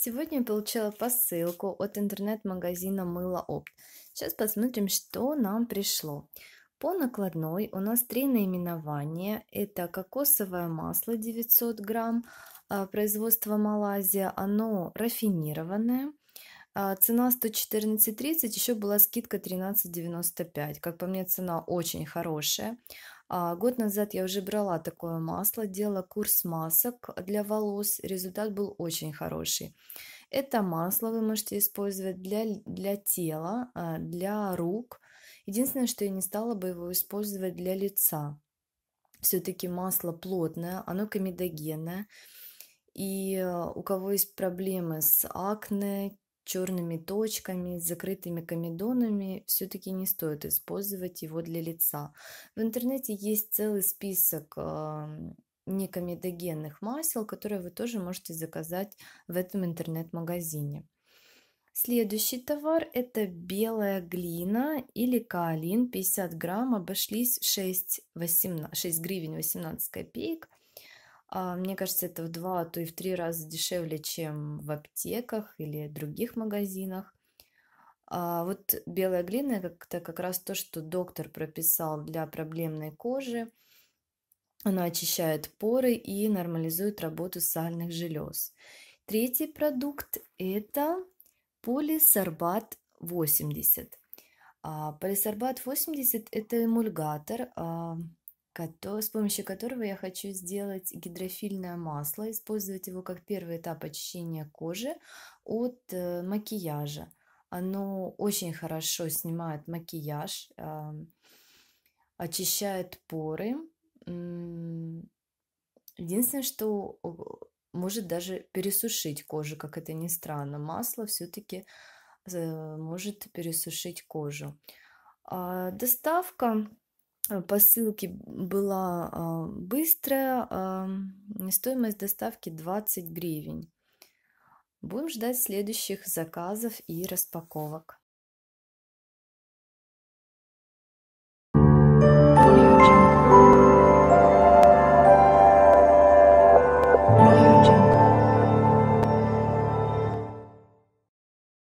Сегодня я получила посылку от интернет-магазина мыло Опт. Сейчас посмотрим, что нам пришло. По накладной у нас три наименования. Это кокосовое масло 900 грамм, а, производства Малайзия. Оно рафинированное. А, цена 114.30, еще была скидка 13.95. Как по мне, цена очень хорошая. А, год назад я уже брала такое масло, делала курс масок для волос. Результат был очень хороший. Это масло вы можете использовать для, для тела, а, для рук. Единственное, что я не стала бы его использовать для лица. Все-таки масло плотное, оно комедогенное. И э, у кого есть проблемы с акне, черными точками, с закрытыми комедонами, все-таки не стоит использовать его для лица. В интернете есть целый список некомедогенных масел, которые вы тоже можете заказать в этом интернет-магазине. Следующий товар – это белая глина или каолин. 50 грамм обошлись 6, 18, 6 гривен 18 копеек. А, мне кажется, это в два, а то и в три раза дешевле, чем в аптеках или других магазинах. А вот белая глина – это как раз то, что доктор прописал для проблемной кожи. Она очищает поры и нормализует работу сальных желез. Третий продукт – это полисорбат 80. А полисорбат 80 – это эмульгатор, а, с помощью которого я хочу сделать гидрофильное масло, использовать его как первый этап очищения кожи от э, макияжа. Оно очень хорошо снимает макияж, очищает поры. Единственное, что э, может даже пересушить кожу, как это ни странно. Масло все-таки э, может пересушить кожу. А доставка Э, посылки была а, быстрая, а, стоимость доставки 20 гривен. Будем ждать следующих заказов и распаковок. Yeah.